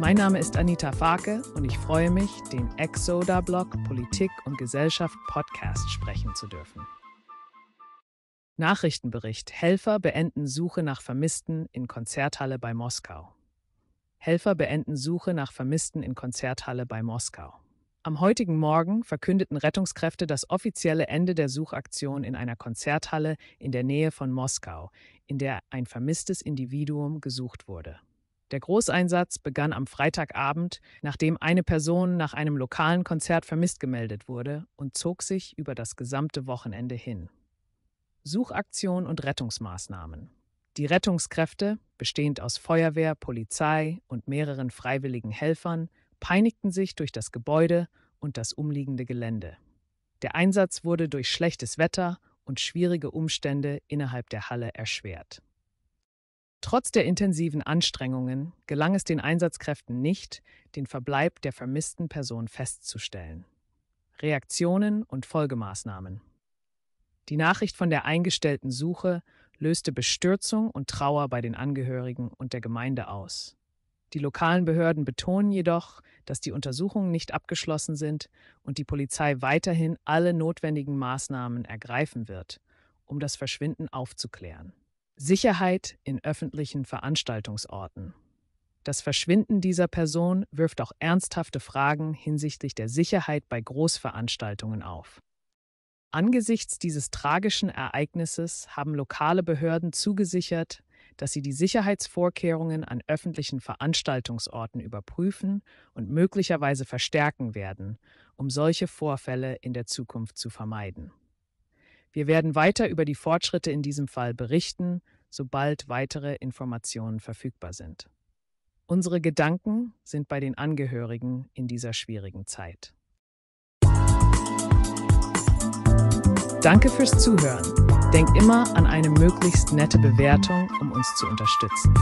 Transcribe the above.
Mein Name ist Anita Farke und ich freue mich, den Exoda-Blog Politik und Gesellschaft Podcast sprechen zu dürfen. Nachrichtenbericht: Helfer beenden Suche nach Vermissten in Konzerthalle bei Moskau. Helfer beenden Suche nach Vermissten in Konzerthalle bei Moskau. Am heutigen Morgen verkündeten Rettungskräfte das offizielle Ende der Suchaktion in einer Konzerthalle in der Nähe von Moskau, in der ein vermisstes Individuum gesucht wurde. Der Großeinsatz begann am Freitagabend, nachdem eine Person nach einem lokalen Konzert vermisst gemeldet wurde und zog sich über das gesamte Wochenende hin. Suchaktion und Rettungsmaßnahmen. Die Rettungskräfte, bestehend aus Feuerwehr, Polizei und mehreren freiwilligen Helfern, peinigten sich durch das Gebäude und das umliegende Gelände. Der Einsatz wurde durch schlechtes Wetter und schwierige Umstände innerhalb der Halle erschwert. Trotz der intensiven Anstrengungen gelang es den Einsatzkräften nicht, den Verbleib der vermissten Person festzustellen. Reaktionen und Folgemaßnahmen. Die Nachricht von der eingestellten Suche löste Bestürzung und Trauer bei den Angehörigen und der Gemeinde aus. Die lokalen Behörden betonen jedoch, dass die Untersuchungen nicht abgeschlossen sind und die Polizei weiterhin alle notwendigen Maßnahmen ergreifen wird, um das Verschwinden aufzuklären. Sicherheit in öffentlichen Veranstaltungsorten. Das Verschwinden dieser Person wirft auch ernsthafte Fragen hinsichtlich der Sicherheit bei Großveranstaltungen auf. Angesichts dieses tragischen Ereignisses haben lokale Behörden zugesichert, dass sie die Sicherheitsvorkehrungen an öffentlichen Veranstaltungsorten überprüfen und möglicherweise verstärken werden, um solche Vorfälle in der Zukunft zu vermeiden. Wir werden weiter über die Fortschritte in diesem Fall berichten, sobald weitere Informationen verfügbar sind. Unsere Gedanken sind bei den Angehörigen in dieser schwierigen Zeit. Danke fürs Zuhören. Denkt immer an eine möglichst nette Bewertung, um uns zu unterstützen.